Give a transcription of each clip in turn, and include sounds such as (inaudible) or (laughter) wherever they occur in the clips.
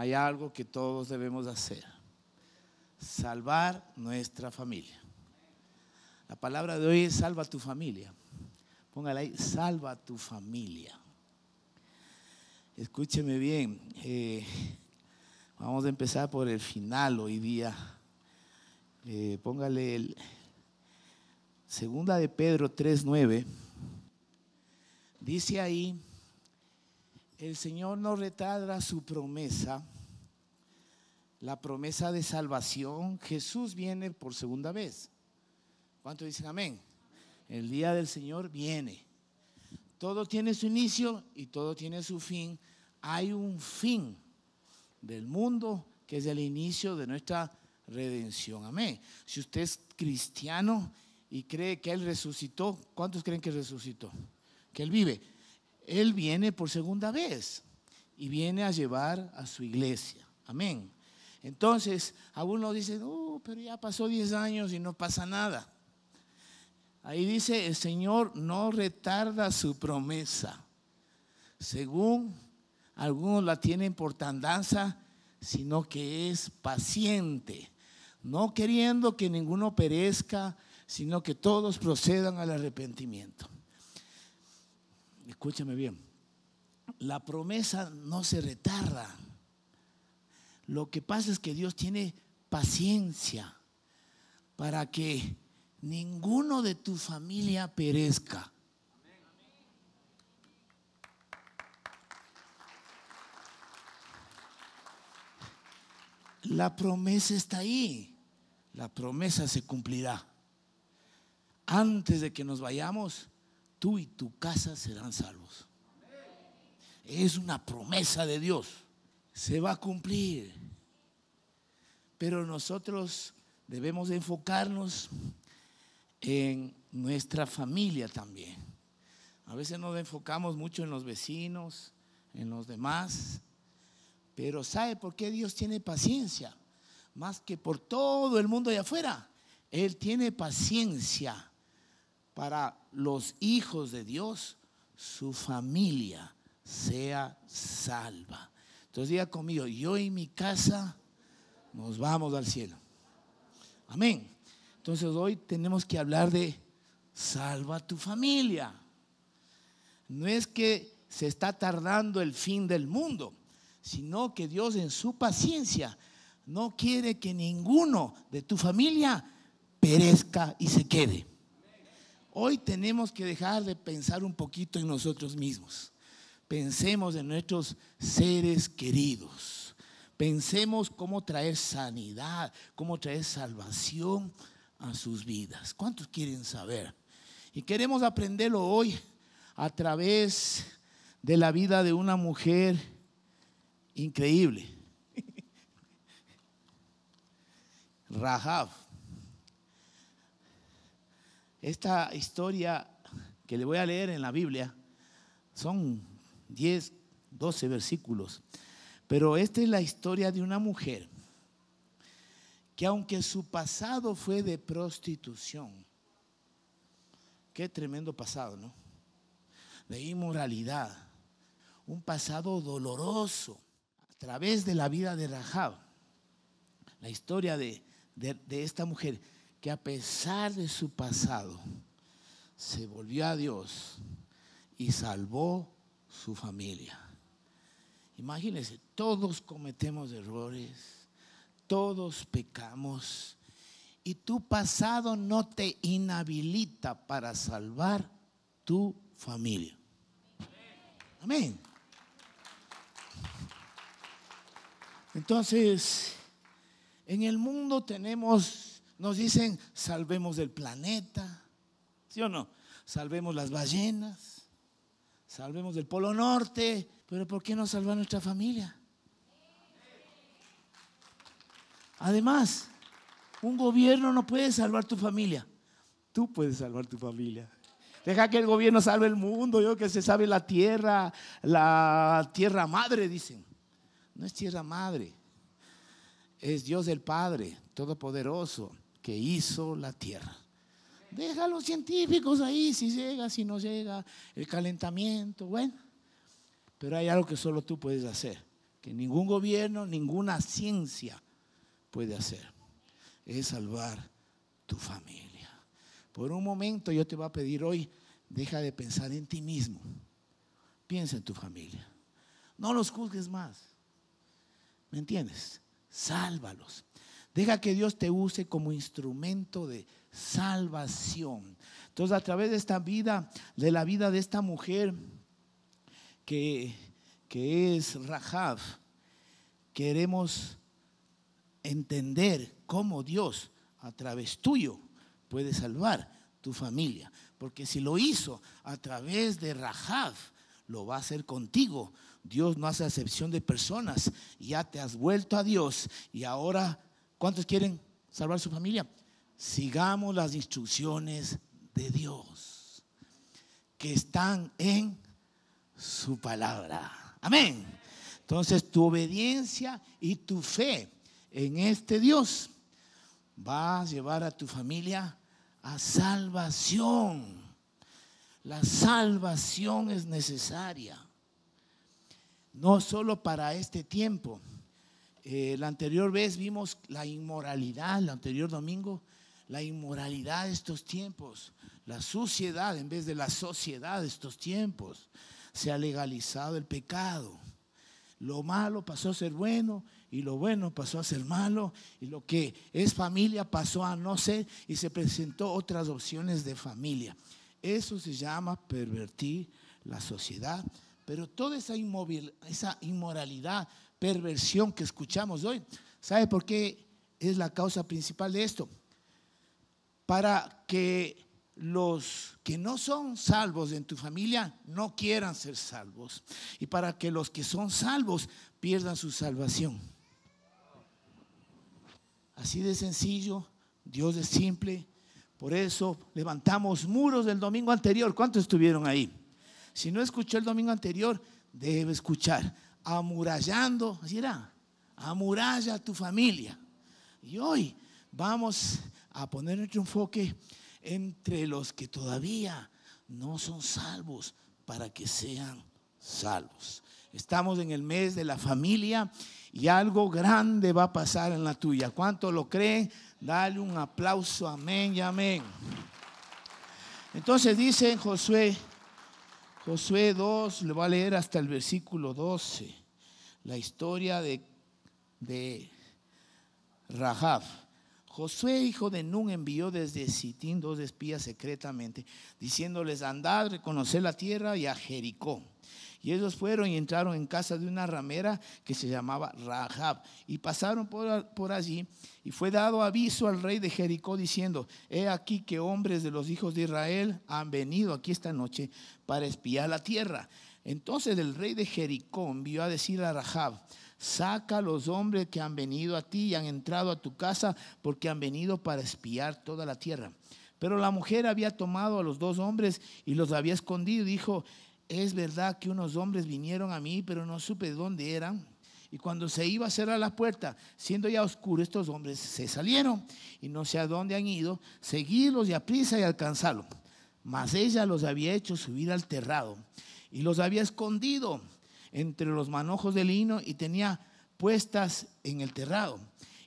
hay algo que todos debemos hacer. Salvar nuestra familia. La palabra de hoy es salva tu familia. Póngala ahí, salva tu familia. Escúcheme bien, eh, vamos a empezar por el final hoy día. Eh, póngale el segunda de Pedro 3.9. Dice ahí, el Señor no retarda su promesa la promesa de salvación, Jesús viene por segunda vez. ¿Cuántos dicen amén? El día del Señor viene. Todo tiene su inicio y todo tiene su fin. Hay un fin del mundo que es el inicio de nuestra redención. Amén. Si usted es cristiano y cree que Él resucitó, ¿cuántos creen que resucitó? Que Él vive. Él viene por segunda vez y viene a llevar a su iglesia. Amén. Entonces, algunos dicen, pero ya pasó 10 años y no pasa nada. Ahí dice, el Señor no retarda su promesa. Según algunos la tienen por tandanza, sino que es paciente, no queriendo que ninguno perezca, sino que todos procedan al arrepentimiento. Escúchame bien, la promesa no se retarda lo que pasa es que Dios tiene paciencia para que ninguno de tu familia perezca. La promesa está ahí, la promesa se cumplirá. Antes de que nos vayamos, tú y tu casa serán salvos. Es una promesa de Dios se va a cumplir. Pero nosotros debemos enfocarnos en nuestra familia también. A veces nos enfocamos mucho en los vecinos, en los demás, pero ¿sabe por qué Dios tiene paciencia? Más que por todo el mundo de afuera. Él tiene paciencia para los hijos de Dios, su familia sea salva. Entonces diga conmigo, yo y mi casa nos vamos al cielo. Amén. Entonces hoy tenemos que hablar de salva a tu familia. No es que se está tardando el fin del mundo, sino que Dios en su paciencia no quiere que ninguno de tu familia perezca y se quede. Hoy tenemos que dejar de pensar un poquito en nosotros mismos. Pensemos en nuestros seres queridos. Pensemos cómo traer sanidad, cómo traer salvación a sus vidas. ¿Cuántos quieren saber? Y queremos aprenderlo hoy a través de la vida de una mujer increíble. (laughs) Rahab. Esta historia que le voy a leer en la Biblia son 10, 12 versículos. Pero esta es la historia de una mujer que aunque su pasado fue de prostitución, qué tremendo pasado, ¿no? De inmoralidad, un pasado doloroso a través de la vida de Rahab, la historia de, de, de esta mujer que a pesar de su pasado se volvió a Dios y salvó su familia. Imagínense, todos cometemos errores, todos pecamos, y tu pasado no te inhabilita para salvar tu familia. Amén. Entonces, en el mundo tenemos, nos dicen, salvemos el planeta, ¿sí o no? Salvemos las ballenas, salvemos del Polo Norte, pero ¿por qué no salvar nuestra familia? Además, un gobierno no puede salvar tu familia. Tú puedes salvar tu familia. Deja que el gobierno salve el mundo, yo que se sabe la tierra, la tierra madre, dicen. No es tierra madre, es Dios el Padre Todopoderoso que hizo la tierra. Deja a los científicos ahí, si llega, si no llega, el calentamiento, bueno. Pero hay algo que solo tú puedes hacer, que ningún gobierno, ninguna ciencia puede hacer. Es salvar tu familia. Por un momento yo te voy a pedir hoy, deja de pensar en ti mismo. Piensa en tu familia. No los juzgues más. ¿Me entiendes? Sálvalos. Deja que Dios te use como instrumento de salvación. Entonces, a través de esta vida, de la vida de esta mujer que, es Rahab, queremos entender cómo Dios, a través tuyo, puede salvar tu familia. Porque si lo hizo a través de Rahab, lo va a hacer contigo. Dios no hace acepción de personas. Ya te has vuelto a Dios y ahora, ¿cuántos quieren salvar su familia? sigamos las instrucciones de Dios que están en su palabra. Amén. Entonces tu obediencia y tu fe en este Dios va a llevar a tu familia a salvación. La salvación es necesaria, no solo para este tiempo. Eh, la anterior vez vimos la inmoralidad, el anterior domingo, la inmoralidad de estos tiempos, la suciedad en vez de la sociedad de estos tiempos. Se ha legalizado el pecado. Lo malo pasó a ser bueno y lo bueno pasó a ser malo y lo que es familia pasó a no ser y se presentó otras opciones de familia. Eso se llama pervertir la sociedad, pero toda esa, esa inmoralidad, perversión que escuchamos hoy, ¿sabe por qué es la causa principal de esto? para que los que no son salvos en tu familia no quieran ser salvos y para que los que son salvos pierdan su salvación. Así de sencillo, Dios es simple, por eso levantamos muros del domingo anterior. ¿Cuántos estuvieron ahí? Si no escuchó el domingo anterior, debe escuchar. Amurallando, así era, amuralla a tu familia. Y hoy vamos a poner nuestro enfoque entre los que todavía no son salvos para que sean salvos. Estamos en el mes de la familia y algo grande va a pasar en la tuya. ¿cuánto lo creen? Dale un aplauso, amén y amén. Entonces dice en Josué, Josué 2, le va a leer hasta el versículo 12, la historia de, de Rahab. Josué, hijo de Nun, envió desde Sitín dos espías secretamente, diciéndoles, andad, reconocer la tierra y a Jericó. Y ellos fueron y entraron en casa de una ramera que se llamaba Rahab. Y pasaron por, por, allí y fue dado aviso al rey de Jericó diciendo, he aquí que hombres de los hijos de Israel han venido aquí esta noche para espiar la tierra. Entonces el rey de Jericó envió a decir a Rahab, Saca los hombres que han venido a ti y han entrado a tu casa porque han venido para espiar toda la tierra. Pero la mujer había tomado a los dos hombres y los había escondido. Dijo, es verdad que unos hombres vinieron a mí, pero no supe dónde eran. Y cuando se iba a cerrar la puerta, siendo ya oscuro, estos hombres se salieron y no sé a dónde han ido. seguirlos y aprisa y alcanzarlo Mas ella los había hecho subir al terrado y los había escondido entre los manojos de lino y tenía puestas en el terrado.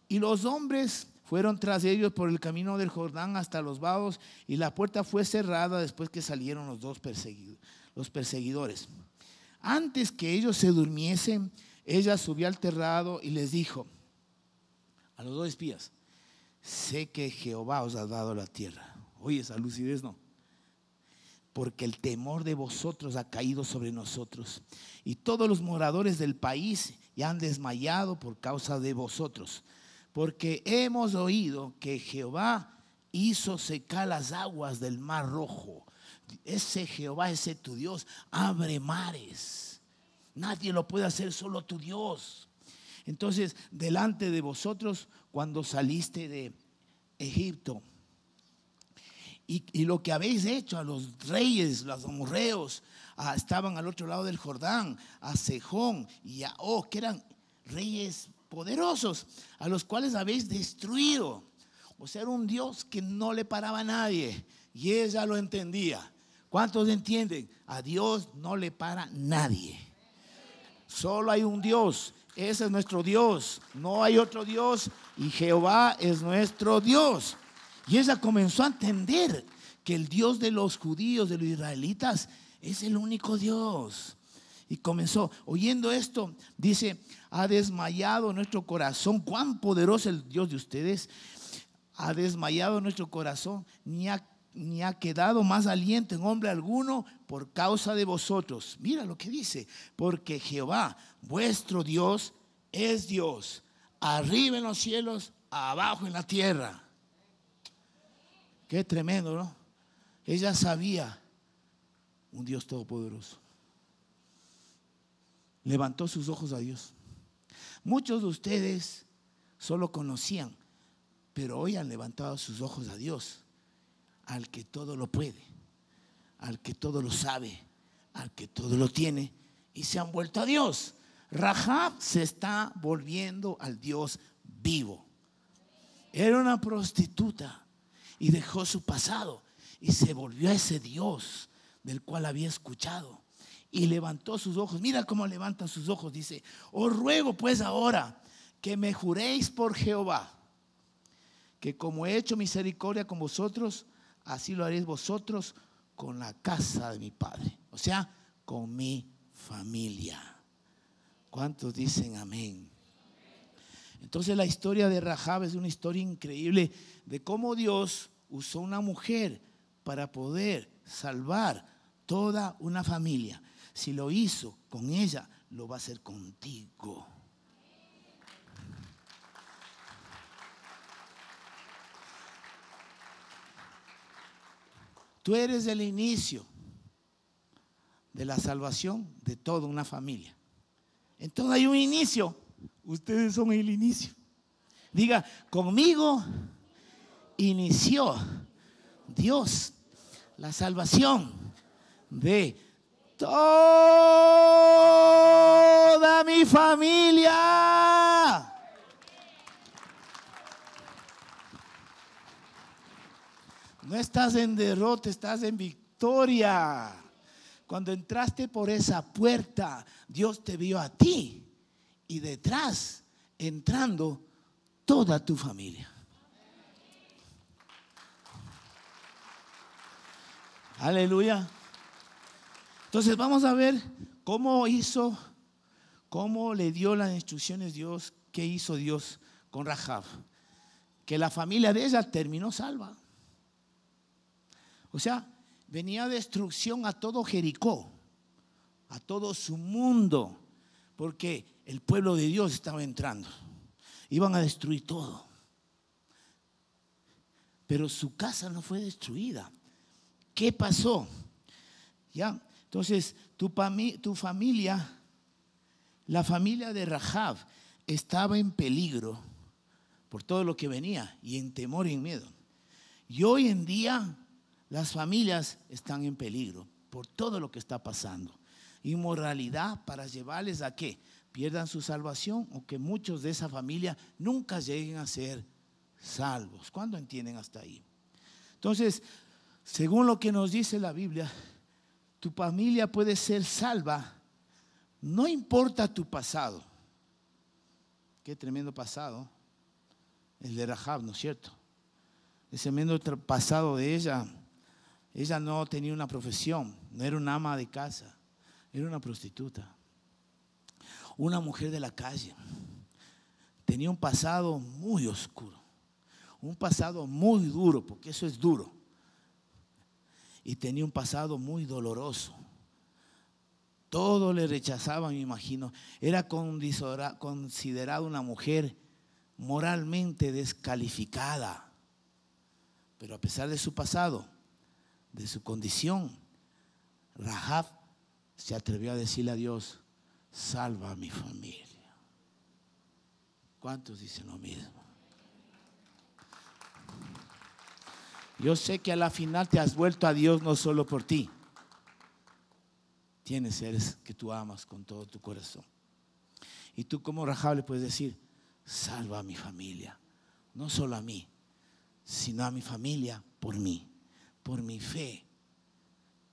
Y los hombres fueron tras ellos por el camino del Jordán hasta los vados y la puerta fue cerrada después que salieron los dos perseguidos, los perseguidores. Antes que ellos se durmiesen, ella subió al terrado y les dijo a los dos espías, sé que Jehová os ha dado la tierra. Oye, esa lucidez no porque el temor de vosotros ha caído sobre nosotros. Y todos los moradores del país ya han desmayado por causa de vosotros, porque hemos oído que Jehová hizo secar las aguas del mar rojo. Ese Jehová, ese tu Dios, abre mares. Nadie lo puede hacer, solo tu Dios. Entonces, delante de vosotros, cuando saliste de Egipto, y, lo que habéis hecho a los reyes, los amorreos, estaban al otro lado del Jordán, a Sejón y a Oh que eran reyes poderosos, a los cuales habéis destruido. O sea, era un Dios que no le paraba a nadie y ella lo entendía. ¿Cuántos entienden? A Dios no le para nadie. Solo hay un Dios. Ese es nuestro Dios. No hay otro Dios. Y Jehová es nuestro Dios. Y ella comenzó a entender que el Dios de los judíos, de los israelitas, es el único Dios. Y comenzó, oyendo esto, dice, ha desmayado nuestro corazón, cuán poderoso el Dios de ustedes, ha desmayado nuestro corazón, ni ha, ni ha quedado más aliento en hombre alguno por causa de vosotros. Mira lo que dice, porque Jehová, vuestro Dios, es Dios, arriba en los cielos, abajo en la tierra. Qué tremendo, ¿no? Ella sabía un Dios todopoderoso. Levantó sus ojos a Dios. Muchos de ustedes solo conocían, pero hoy han levantado sus ojos a Dios, al que todo lo puede, al que todo lo sabe, al que todo lo tiene, y se han vuelto a Dios. Rahab se está volviendo al Dios vivo. Era una prostituta y dejó su pasado y se volvió a ese Dios del cual había escuchado y levantó sus ojos. Mira cómo levantan sus ojos. Dice, os oh, ruego pues ahora que me juréis por Jehová, que como he hecho misericordia con vosotros, así lo haréis vosotros con la casa de mi padre, o sea, con mi familia. ¿Cuántos dicen amén? Entonces la historia de Rahab es una historia increíble de cómo Dios usó una mujer para poder salvar toda una familia. Si lo hizo con ella, lo va a hacer contigo. Tú eres el inicio de la salvación de toda una familia. Entonces hay un inicio Ustedes son el inicio. Diga, conmigo inició Dios la salvación de toda mi familia. No estás en derrota, estás en victoria. Cuando entraste por esa puerta, Dios te vio a ti y detrás entrando toda tu familia. Aleluya. Entonces vamos a ver cómo hizo, cómo le dio las instrucciones Dios, qué hizo Dios con Rahab. Que la familia de ella terminó salva. O sea, venía destrucción a todo Jericó, a todo su mundo porque el pueblo de Dios estaba entrando. Iban a destruir todo. Pero su casa no fue destruida. ¿Qué pasó? Ya, entonces tu, tu familia, la familia de Rahab, estaba en peligro por todo lo que venía y en temor y en miedo. Y hoy en día las familias están en peligro por todo lo que está pasando inmoralidad para llevarles a que pierdan su salvación o que muchos de esa familia nunca lleguen a ser salvos. ¿Cuándo entienden hasta ahí? Entonces, según lo que nos dice la Biblia, tu familia puede ser salva, no importa tu pasado. Qué tremendo pasado, el de Rahab, ¿no es cierto? Ese tremendo pasado de ella. Ella no tenía una profesión, no era una ama de casa. Era una prostituta, una mujer de la calle. Tenía un pasado muy oscuro, un pasado muy duro, porque eso es duro. Y tenía un pasado muy doloroso. Todo le rechazaban, me imagino. Era considerada una mujer moralmente descalificada. Pero a pesar de su pasado, de su condición, Rahab se atrevió a decirle a Dios, salva a mi familia. ¿Cuántos dicen lo mismo? Yo sé que a la final te has vuelto a Dios no solo por ti. Tienes seres que tú amas con todo tu corazón. Y tú como rajable puedes decir, salva a mi familia. No solo a mí, sino a mi familia por mí, por mi fe,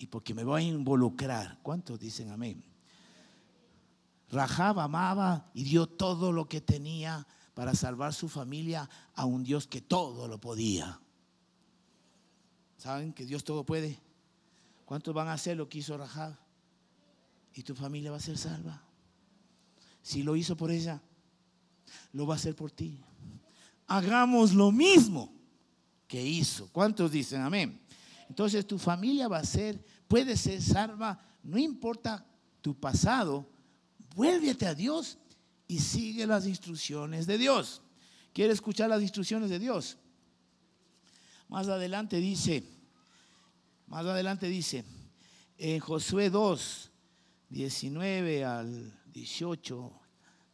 y porque me voy a involucrar. ¿Cuántos dicen amén? Rahab amaba y dio todo lo que tenía para salvar su familia a un Dios que todo lo podía. ¿Saben que Dios todo puede? ¿Cuántos van a hacer lo que hizo Rahab? Y tu familia va a ser salva. Si lo hizo por ella, lo va a hacer por ti. Hagamos lo mismo que hizo. ¿Cuántos dicen amén? Entonces tu familia va a ser, puede ser salva, no importa tu pasado, vuélvete a Dios y sigue las instrucciones de Dios. ¿Quiere escuchar las instrucciones de Dios? Más adelante dice, más adelante dice, en Josué 2, 19 al 18,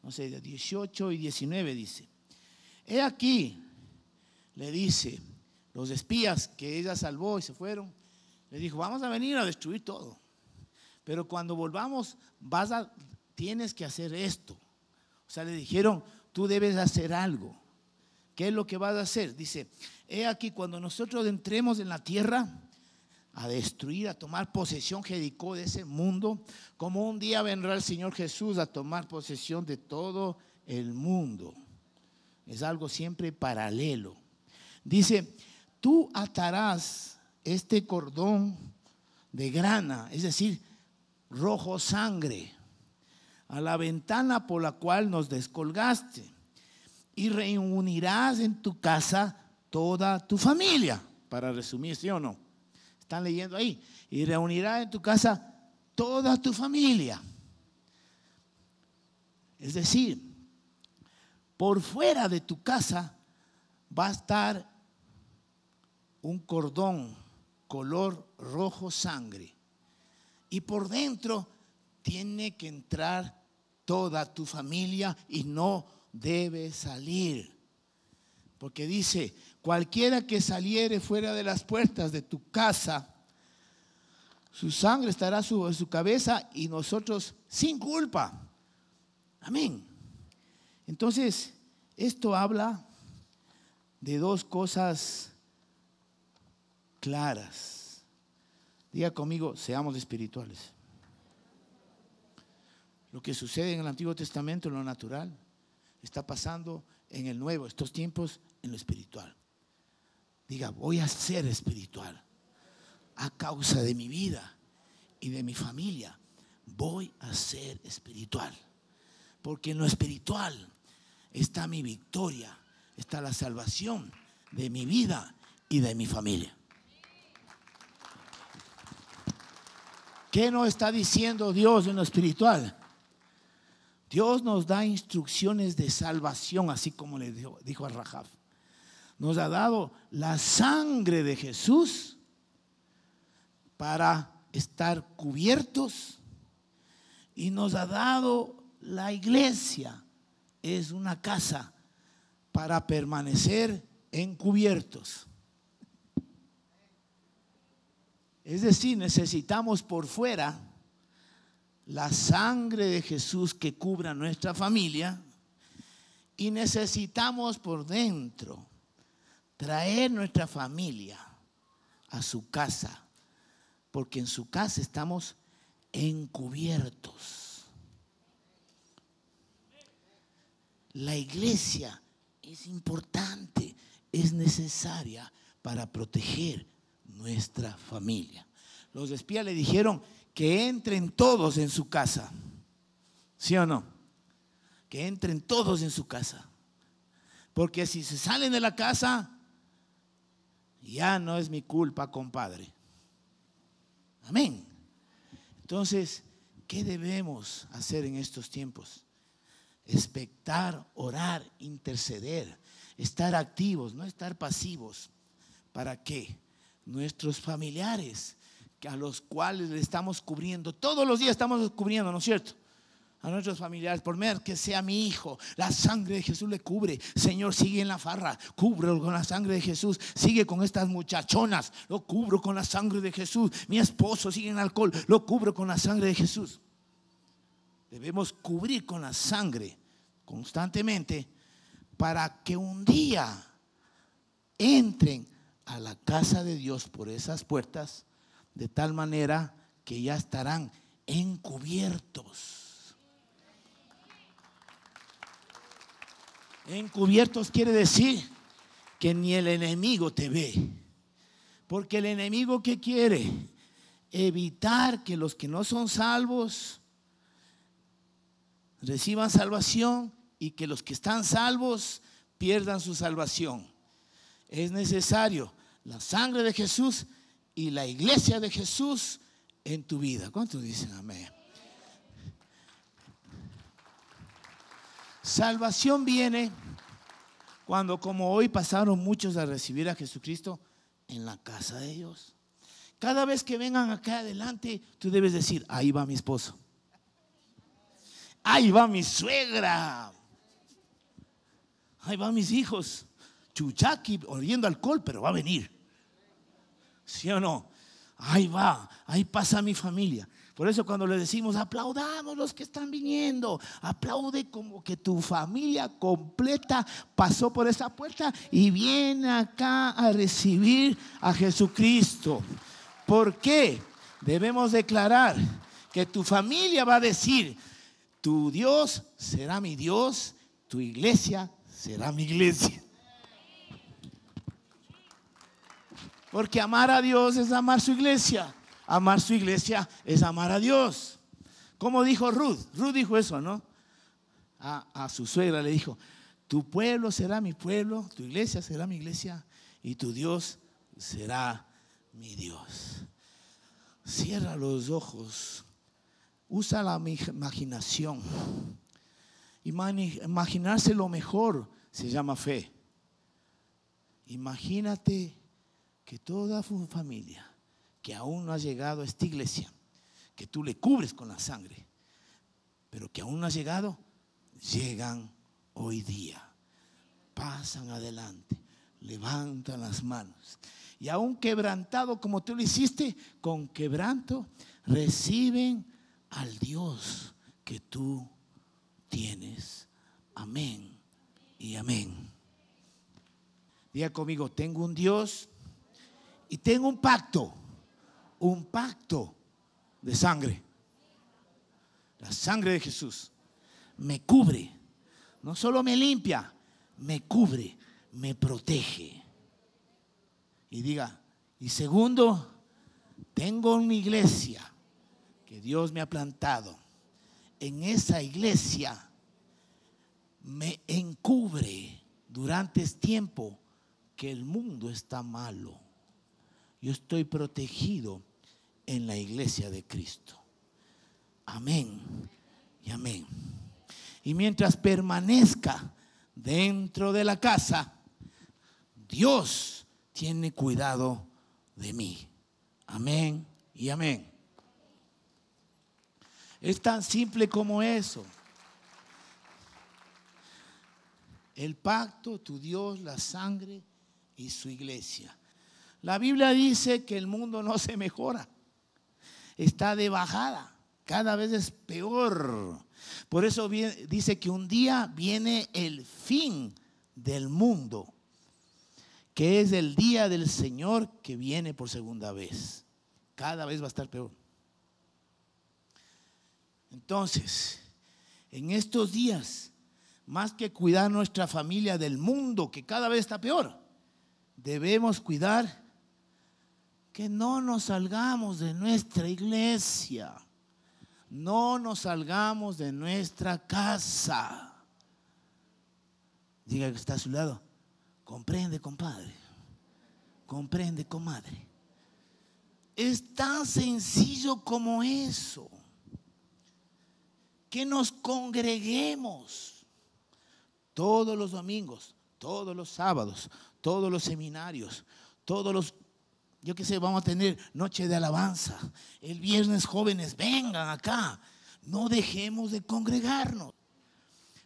no sé, 18 y 19 dice, he aquí, le dice, los espías que ella salvó y se fueron, le dijo, vamos a venir a destruir todo. Pero cuando volvamos, vas a, tienes que hacer esto. O sea, le dijeron, tú debes hacer algo. ¿Qué es lo que vas a hacer? Dice, he aquí, cuando nosotros entremos en la tierra a destruir, a tomar posesión Jericó de ese mundo, como un día vendrá el Señor Jesús a tomar posesión de todo el mundo. Es algo siempre paralelo. Dice, tú atarás este cordón de grana, es decir, rojo sangre, a la ventana por la cual nos descolgaste, y reunirás en tu casa toda tu familia, para resumir, ¿sí o no? Están leyendo ahí, y reunirás en tu casa toda tu familia. Es decir, por fuera de tu casa va a estar un cordón color rojo sangre. Y por dentro tiene que entrar toda tu familia y no debe salir. Porque dice, cualquiera que saliere fuera de las puertas de tu casa, su sangre estará sobre su cabeza y nosotros sin culpa. Amén. Entonces, esto habla de dos cosas claras. Diga conmigo, seamos espirituales. Lo que sucede en el Antiguo Testamento, en lo natural, está pasando en el Nuevo, estos tiempos, en lo espiritual. Diga, voy a ser espiritual a causa de mi vida y de mi familia. Voy a ser espiritual. Porque en lo espiritual está mi victoria, está la salvación de mi vida y de mi familia. ¿Qué nos está diciendo Dios en lo espiritual? Dios nos da instrucciones de salvación, así como le dijo, dijo a Rahab. Nos ha dado la sangre de Jesús para estar cubiertos y nos ha dado la iglesia, es una casa para permanecer encubiertos. Es decir, necesitamos por fuera la sangre de Jesús que cubra nuestra familia y necesitamos por dentro traer nuestra familia a su casa, porque en su casa estamos encubiertos. La iglesia es importante, es necesaria para proteger nuestra familia. Los espías le dijeron que entren todos en su casa. ¿Sí o no? Que entren todos en su casa. Porque si se salen de la casa, ya no es mi culpa, compadre. Amén. Entonces, ¿qué debemos hacer en estos tiempos? Espectar, orar, interceder, estar activos, no estar pasivos. ¿Para qué? nuestros familiares, a los cuales le estamos cubriendo, todos los días estamos cubriendo, ¿no es cierto? A nuestros familiares, por menos que sea mi hijo, la sangre de Jesús le cubre. Señor, sigue en la farra, Cubre con la sangre de Jesús. Sigue con estas muchachonas, lo cubro con la sangre de Jesús. Mi esposo sigue en alcohol, lo cubro con la sangre de Jesús. Debemos cubrir con la sangre constantemente para que un día entren a la casa de Dios por esas puertas, de tal manera que ya estarán encubiertos. Encubiertos quiere decir que ni el enemigo te ve. Porque el enemigo que quiere evitar que los que no son salvos reciban salvación y que los que están salvos pierdan su salvación. Es necesario la sangre de Jesús y la iglesia de Jesús en tu vida. ¿Cuántos dicen amén? Salvación viene cuando como hoy pasaron muchos a recibir a Jesucristo en la casa de ellos. Cada vez que vengan acá adelante, tú debes decir, ahí va mi esposo. Ahí va mi suegra. Ahí van mis hijos. Chuchaki, oliendo alcohol, pero va a venir. ¿Sí o no? Ahí va, ahí pasa mi familia. Por eso cuando le decimos, aplaudamos los que están viniendo, aplaude como que tu familia completa pasó por esa puerta y viene acá a recibir a Jesucristo. ¿Por qué? Debemos declarar que tu familia va a decir, tu Dios será mi Dios, tu iglesia será mi iglesia. Porque amar a Dios es amar su iglesia. Amar su iglesia es amar a Dios. Como dijo Ruth, Ruth dijo eso, ¿no? A, a, su suegra le dijo, tu pueblo será mi pueblo, tu iglesia será mi iglesia y tu Dios será mi Dios. Cierra los ojos, usa la imaginación. Imaginarse lo mejor se llama fe. Imagínate que toda familia que aún no ha llegado a esta iglesia, que tú le cubres con la sangre, pero que aún no ha llegado, llegan hoy día, pasan adelante, levantan las manos. Y aún quebrantado como tú lo hiciste, con quebranto, reciben al Dios que tú tienes. Amén y amén. Diga conmigo, tengo un Dios y tengo un pacto, un pacto de sangre. La sangre de Jesús me cubre, no solo me limpia, me cubre, me protege. Y diga, y segundo, tengo una iglesia que Dios me ha plantado. En esa iglesia me encubre durante este tiempo que el mundo está malo. Yo estoy protegido en la iglesia de Cristo. Amén y amén. Y mientras permanezca dentro de la casa, Dios tiene cuidado de mí. Amén y amén. Es tan simple como eso. El pacto, tu Dios, la sangre y su iglesia. La Biblia dice que el mundo no se mejora, está de bajada, cada vez es peor. Por eso dice que un día viene el fin del mundo, que es el día del Señor que viene por segunda vez. Cada vez va a estar peor. Entonces, en estos días, más que cuidar nuestra familia del mundo, que cada vez está peor, debemos cuidar que no nos salgamos de nuestra iglesia, no nos salgamos de nuestra casa. Diga que está a su lado, comprende compadre, comprende comadre. Es tan sencillo como eso, que nos congreguemos todos los domingos, todos los sábados, todos los seminarios, todos los yo qué sé, vamos a tener noche de alabanza. El viernes, jóvenes, vengan acá. No dejemos de congregarnos.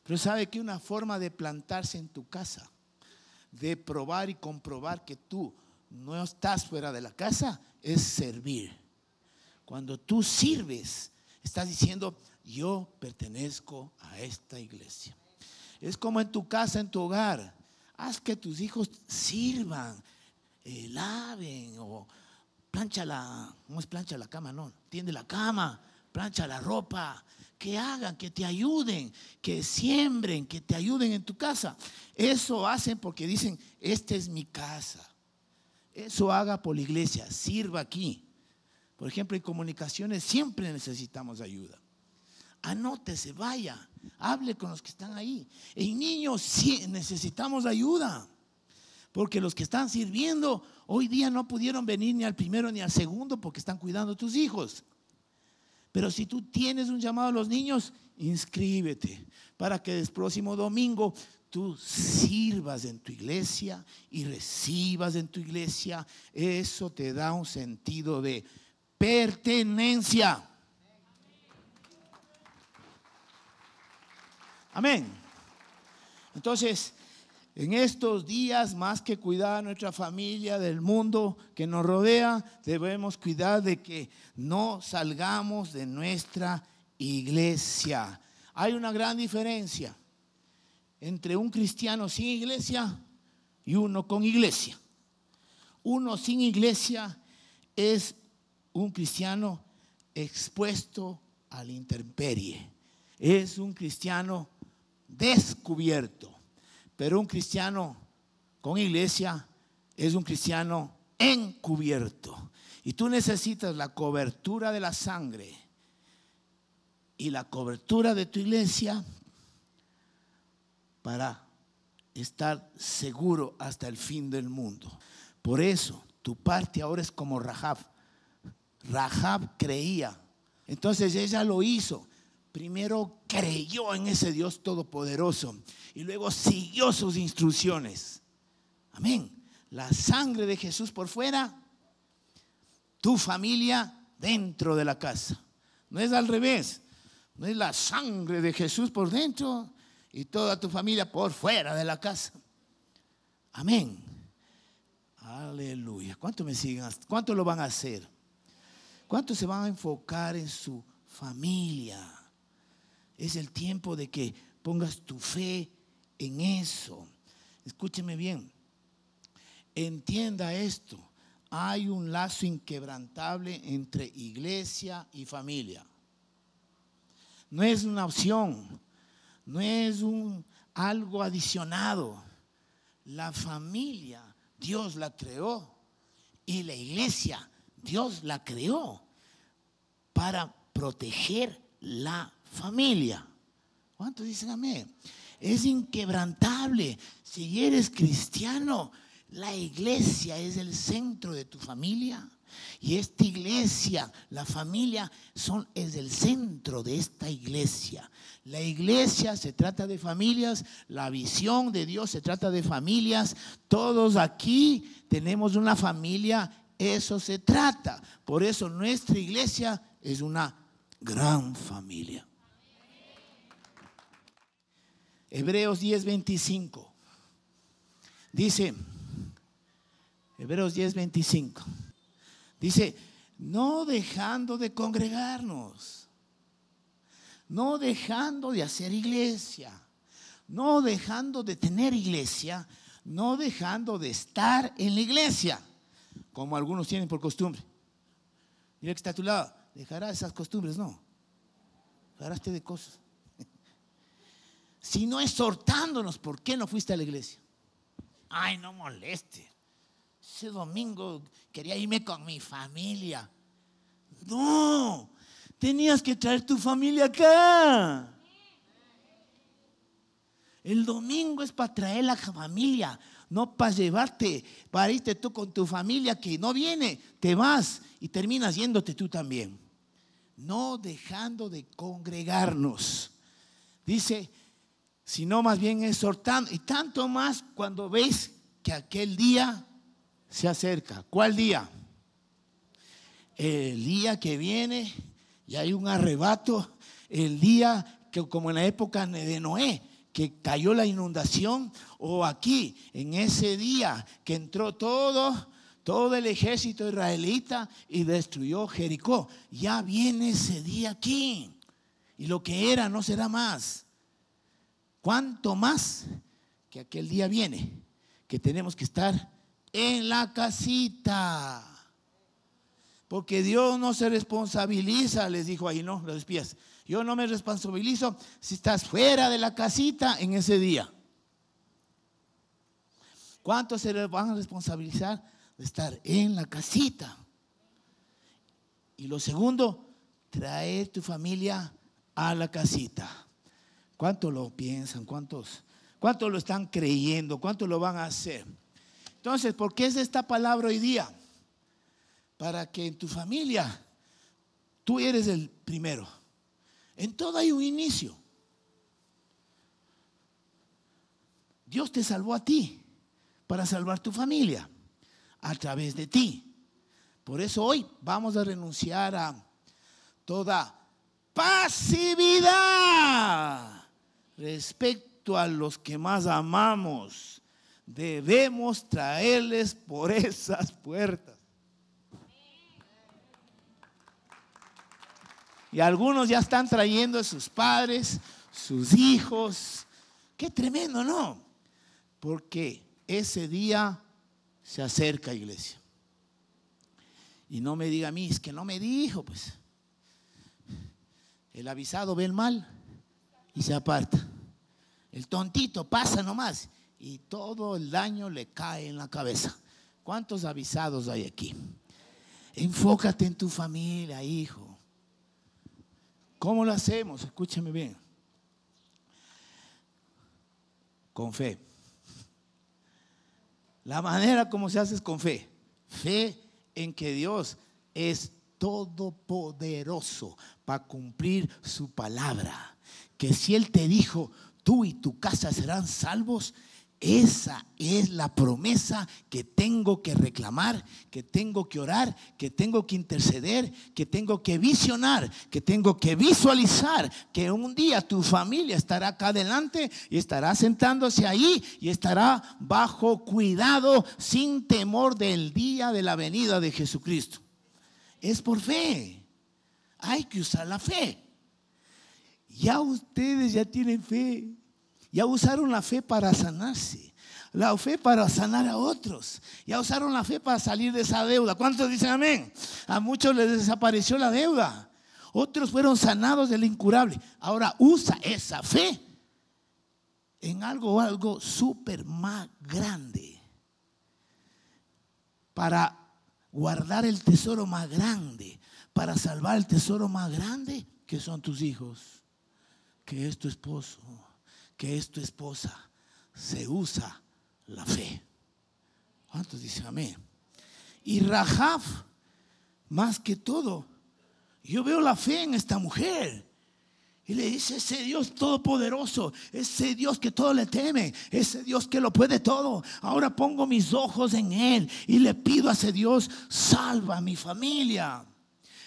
Pero sabe que una forma de plantarse en tu casa, de probar y comprobar que tú no estás fuera de la casa, es servir. Cuando tú sirves, estás diciendo, yo pertenezco a esta iglesia. Es como en tu casa, en tu hogar. Haz que tus hijos sirvan eh, laven o plancha la, no es plancha la cama, no, tiende la cama, plancha la ropa, que hagan, que te ayuden, que siembren, que te ayuden en tu casa. Eso hacen porque dicen, esta es mi casa. Eso haga por la iglesia, sirva aquí. Por ejemplo, en comunicaciones siempre necesitamos ayuda. Anótese, vaya, hable con los que están ahí. En niños sí necesitamos ayuda. Porque los que están sirviendo hoy día no pudieron venir ni al primero ni al segundo porque están cuidando a tus hijos. Pero si tú tienes un llamado a los niños, inscríbete para que el próximo domingo tú sirvas en tu iglesia y recibas en tu iglesia. Eso te da un sentido de pertenencia. Amén. Entonces, en estos días, más que cuidar a nuestra familia del mundo que nos rodea, debemos cuidar de que no salgamos de nuestra iglesia. Hay una gran diferencia entre un cristiano sin iglesia y uno con iglesia. Uno sin iglesia es un cristiano expuesto a la intemperie. Es un cristiano descubierto pero un cristiano con iglesia es un cristiano encubierto. Y tú necesitas la cobertura de la sangre y la cobertura de tu iglesia para estar seguro hasta el fin del mundo. Por eso, tu parte ahora es como Rahab. Rahab creía. Entonces ella lo hizo primero creyó en ese Dios todopoderoso y luego siguió sus instrucciones. Amén. La sangre de Jesús por fuera, tu familia dentro de la casa. No es al revés. No es la sangre de Jesús por dentro y toda tu familia por fuera de la casa. Amén. Aleluya. ¿Cuánto me siguen? ¿Cuánto lo van a hacer? ¿Cuántos se van a enfocar en su familia? Es el tiempo de que pongas tu fe en eso. Escúcheme bien. Entienda esto. Hay un lazo inquebrantable entre iglesia y familia. No es una opción, no es un algo adicionado. La familia Dios la creó y la iglesia Dios la creó para proteger la familia. ¿Cuántos dicen amén? Es inquebrantable. Si eres cristiano, la iglesia es el centro de tu familia. Y esta iglesia, la familia, son, es el centro de esta iglesia. La iglesia se trata de familias, la visión de Dios se trata de familias. Todos aquí tenemos una familia, eso se trata. Por eso nuestra iglesia es una gran familia. Hebreos 10:25. Dice, Hebreos 10:25. Dice, no dejando de congregarnos, no dejando de hacer iglesia, no dejando de tener iglesia, no dejando de estar en la iglesia, como algunos tienen por costumbre. Mira que está a tu lado, dejará esas costumbres, no. Dejarás de cosas. Si no exhortándonos. ¿Por qué no fuiste a la iglesia? Ay, no moleste. Ese domingo quería irme con mi familia. No, tenías que traer tu familia acá. El domingo es para traer la familia, no para llevarte, para irte tú con tu familia que no viene, te vas y terminas yéndote tú también. No dejando de congregarnos. Dice, sino más bien exhortando. Y tanto más cuando veis que aquel día se acerca. ¿Cuál día? El día que viene y hay un arrebato. El día que, como en la época de Noé, que cayó la inundación, o aquí, en ese día que entró todo, todo el ejército israelita y destruyó Jericó. Ya viene ese día aquí. Y lo que era no será más. ¿Cuánto más que aquel día viene que tenemos que estar en la casita? Porque Dios no se responsabiliza, les dijo ahí, ¿no? Los espías. Yo no me responsabilizo si estás fuera de la casita en ese día. ¿Cuántos se van a responsabilizar de estar en la casita? Y lo segundo, traer tu familia a la casita. ¿Cuántos lo piensan? ¿Cuántos, lo están creyendo? ¿Cuántos lo van a hacer? Entonces, ¿por qué es esta palabra hoy día? Para que en tu familia tú eres el primero. En todo hay un inicio. Dios te salvó a ti para salvar tu familia a través de ti. Por eso hoy vamos a renunciar a toda pasividad respecto a los que más amamos, debemos traerles por (laughs) esas puertas. Y algunos ya están trayendo a sus padres, sus hijos. Qué tremendo, ¿no? Porque ese día se acerca, iglesia. Y no me diga a mí, es que no me dijo, pues. El avisado ve el mal se aparta. El tontito pasa nomás y todo el daño le cae en la cabeza. ¿Cuántos avisados hay aquí? Enfócate en tu familia, hijo. ¿Cómo lo hacemos? Escúchame bien. Con fe. La manera como se hace es con fe. Fe en que Dios es todopoderoso para cumplir su palabra que si Él te dijo, tú y tu casa serán salvos, esa es la promesa que tengo que reclamar, que tengo que orar, que tengo que interceder, que tengo que visionar, que tengo que visualizar que un día tu familia estará acá adelante y estará sentándose ahí y estará bajo cuidado sin temor del día de la venida de Jesucristo. Es por fe. Hay que usar la fe. Ya ustedes ya tienen fe. Ya usaron la fe para sanarse. La fe para sanar a otros. Ya usaron la fe para salir de esa deuda. ¿Cuántos dicen amén? A muchos les desapareció la deuda. Otros fueron sanados del incurable. Ahora usa esa fe en algo, algo súper más grande. Para guardar el tesoro más grande. Para salvar el tesoro más grande que son tus hijos que es tu esposo, que es tu esposa, se usa la fe. ¿Cuántos dicen amén? Y Rahab, más que todo, yo veo la fe en esta mujer. Y le dice, ese Dios todopoderoso, ese Dios que todo le teme, ese Dios que lo puede todo. Ahora pongo mis ojos en Él y le pido a ese Dios, salva a mi familia.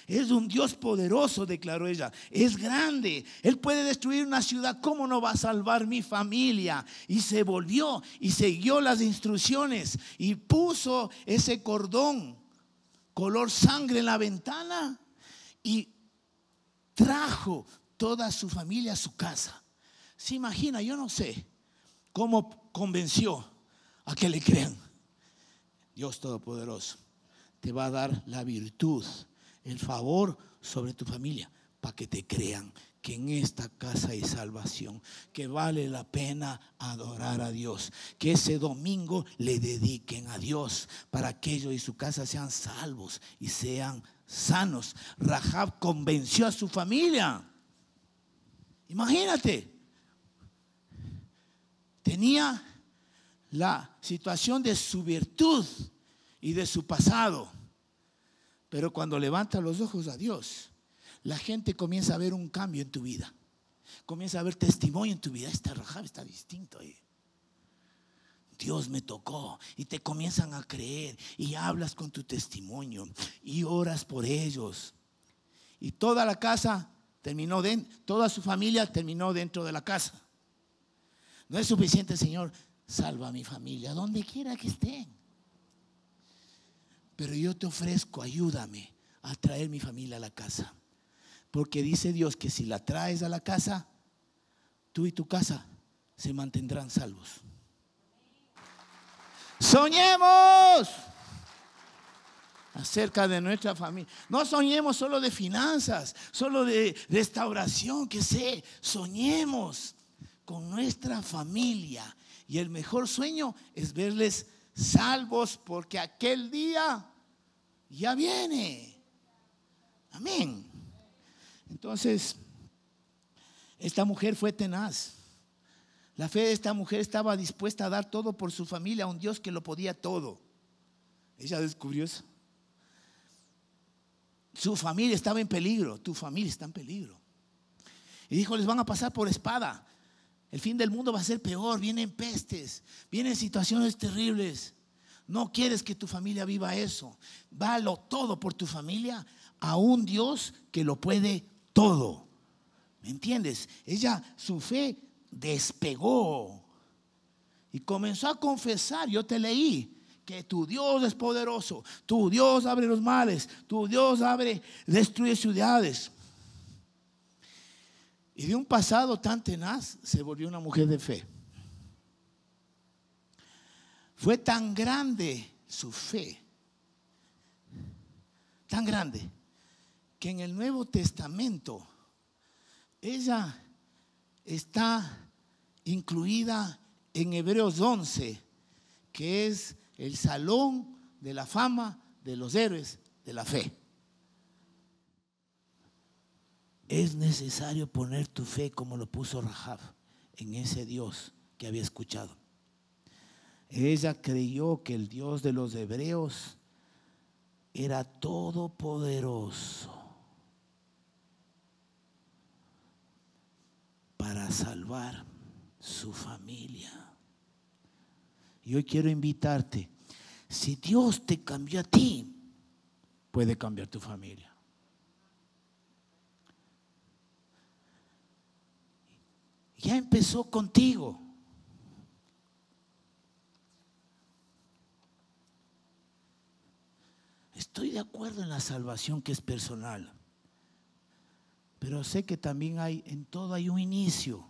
Es un Dios poderoso, declaró ella. Es grande. Él puede destruir una ciudad. ¿Cómo no va a salvar mi familia? Y se volvió y siguió las instrucciones y puso ese cordón color sangre en la ventana y trajo toda su familia a su casa. Se imagina, yo no sé cómo convenció a que le crean. Dios Todopoderoso te va a dar la virtud el favor sobre tu familia para que te crean que en esta casa hay salvación, que vale la pena adorar a Dios, que ese domingo le dediquen a Dios para que ellos y su casa sean salvos y sean sanos. Rahab convenció a su familia. Imagínate, tenía la situación de su virtud y de su pasado pero cuando levantas los ojos a Dios, la gente comienza a ver un cambio en tu vida. Comienza a ver testimonio en tu vida. está rajado, está distinto. ahí. Dios me tocó y te comienzan a creer y hablas con tu testimonio y oras por ellos. Y toda la casa terminó dentro, toda su familia terminó dentro de la casa. No es suficiente, Señor, salva a mi familia, donde quiera que estén. Pero yo te ofrezco, ayúdame a traer mi familia a la casa. Porque dice Dios que si la traes a la casa, tú y tu casa se mantendrán salvos. Soñemos acerca de nuestra familia. No soñemos solo de finanzas, solo de restauración, que sé. Soñemos con nuestra familia. Y el mejor sueño es verles salvos porque aquel día ya viene. Amén. Entonces, esta mujer fue tenaz. La fe de esta mujer estaba dispuesta a dar todo por su familia a un Dios que lo podía todo. Ella descubrió eso. Su familia estaba en peligro, tu familia está en peligro. Y dijo, les van a pasar por espada. El fin del mundo va a ser peor, vienen pestes, vienen situaciones terribles. No quieres que tu familia viva eso. Valo todo por tu familia a un Dios que lo puede todo. ¿Me entiendes? Ella, su fe despegó y comenzó a confesar, yo te leí, que tu Dios es poderoso, tu Dios abre los males, tu Dios abre, destruye ciudades. Y de un pasado tan tenaz se volvió una mujer de fe. Fue tan grande su fe, tan grande, que en el Nuevo Testamento ella está incluida en Hebreos 11, que es el salón de la fama de los héroes de la fe. Es necesario poner tu fe como lo puso Rahab en ese Dios que había escuchado. Ella creyó que el Dios de los hebreos era todopoderoso para salvar su familia. Y hoy quiero invitarte, si Dios te cambió a ti, puede cambiar tu familia. Ya empezó contigo. Estoy de acuerdo en la salvación que es personal. Pero sé que también hay, en todo hay un inicio.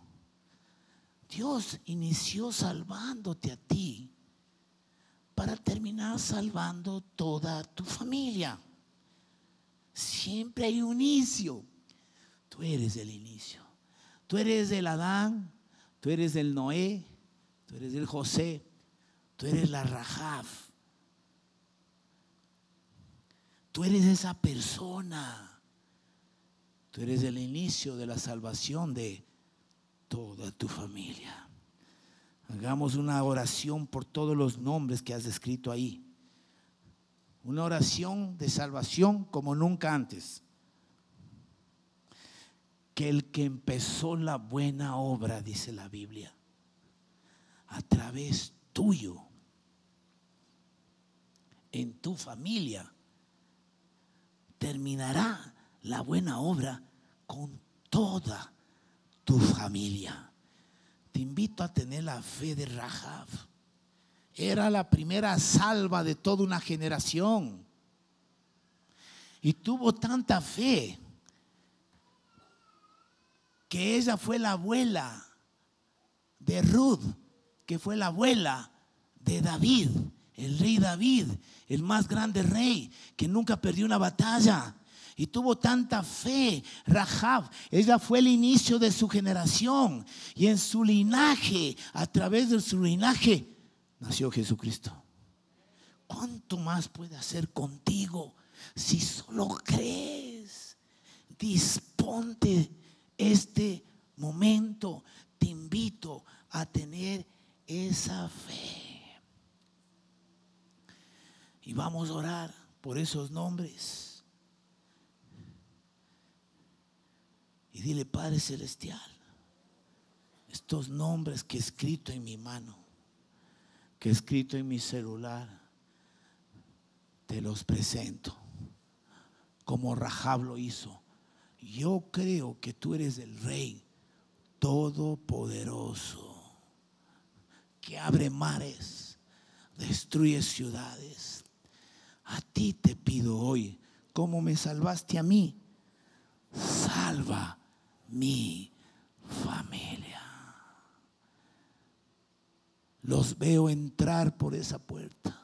Dios inició salvándote a ti para terminar salvando toda tu familia. Siempre hay un inicio. Tú eres el inicio. Tú eres el Adán, tú eres el Noé, tú eres el José, tú eres la Rajaf. Tú eres esa persona. Tú eres el inicio de la salvación de toda tu familia. Hagamos una oración por todos los nombres que has escrito ahí. Una oración de salvación como nunca antes. Que el que empezó la buena obra, dice la Biblia, a través tuyo, en tu familia, terminará la buena obra con toda tu familia. Te invito a tener la fe de Rahab. Era la primera salva de toda una generación. Y tuvo tanta fe que ella fue la abuela de Ruth, que fue la abuela de David el rey David, el más grande rey, que nunca perdió una batalla. Y tuvo tanta fe, Rahab, ella fue el inicio de su generación. Y en su linaje, a través de su linaje, nació Jesucristo. ¿Cuánto más puede hacer contigo si solo crees? Disponte este momento. Te invito a tener esa fe. Y vamos a orar por esos nombres. Y dile, Padre Celestial, estos nombres que he escrito en mi mano, que he escrito en mi celular, te los presento, como Rajab lo hizo. Yo creo que tú eres el rey todopoderoso, que abre mares, destruye ciudades, a ti te pido hoy, como me salvaste a mí, salva mi familia. Los veo entrar por esa puerta.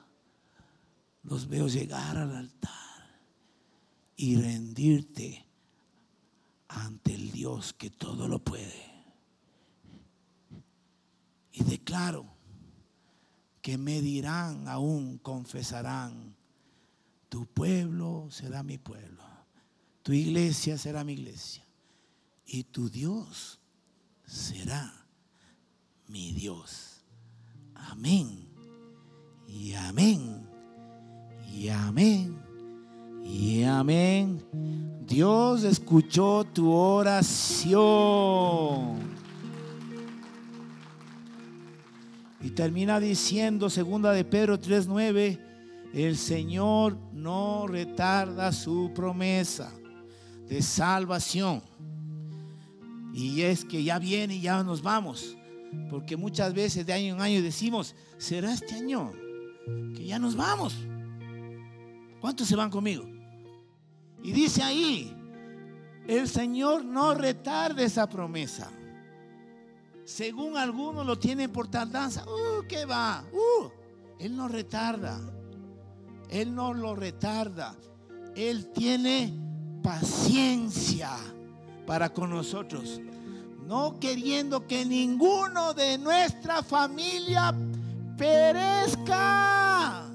Los veo llegar al altar y rendirte ante el Dios que todo lo puede. Y declaro que me dirán aún, confesarán, tu pueblo será mi pueblo. Tu iglesia será mi iglesia. Y tu Dios será mi Dios. Amén. Y amén. Y amén. Y amén. Dios escuchó tu oración. Y termina diciendo segunda de Pedro 3:9 el Señor no retarda su promesa de salvación. Y es que ya viene y ya nos vamos. Porque muchas veces de año en año decimos, será este año que ya nos vamos. ¿Cuántos se van conmigo? Y dice ahí, el Señor no retarda esa promesa. Según algunos lo tienen por tardanza. ¡Uh, qué va! ¡Uh! Él no retarda. Él no lo retarda. Él tiene paciencia para con nosotros. No queriendo que ninguno de nuestra familia perezca